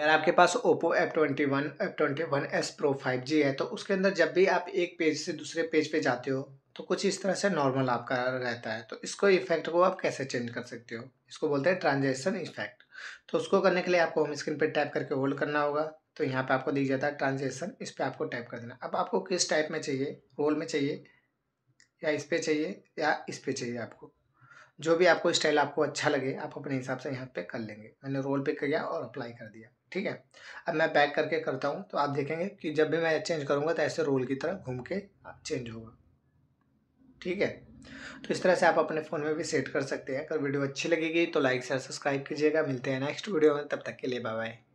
अगर आपके पास Oppo F twenty one F twenty one S pro five G है तो उसके अंदर जब भी आप एक पेज से दूसरे पेज पे जाते हो तो कुछ इस तरह से नॉर्मल आपका रहता है तो इसको इफेक्ट को आप कैसे चेंज कर सकते हो इसको बोलते हैं ट्रांजेक्शन इफेक्ट तो उसको करने के लिए आपको होम स्क्रीन पर टैप करके होल्ड करना होगा तो यहाँ पे आपको दिख जाता है ट्रांजेक्शन इस पर आपको टाइप कर देना अब आपको किस टाइप में चाहिए रोल में चाहिए या इस पर चाहिए या इस पर चाहिए आपको जो भी आपको स्टाइल आपको अच्छा लगे आप अपने हिसाब से यहाँ पे कर लेंगे मैंने रोल पे किया और अप्लाई कर दिया ठीक है अब मैं बैक करके करता हूँ तो आप देखेंगे कि जब भी मैं चेंज करूँगा तो ऐसे रोल की तरह घूम के चेंज होगा ठीक है तो इस तरह से आप अपने फ़ोन में भी सेट कर सकते हैं अगर वीडियो अच्छी लगेगी तो लाइक शेयर सब्सक्राइब कीजिएगा मिलते हैं नेक्स्ट वीडियो में तब तक के लिए बाय बाय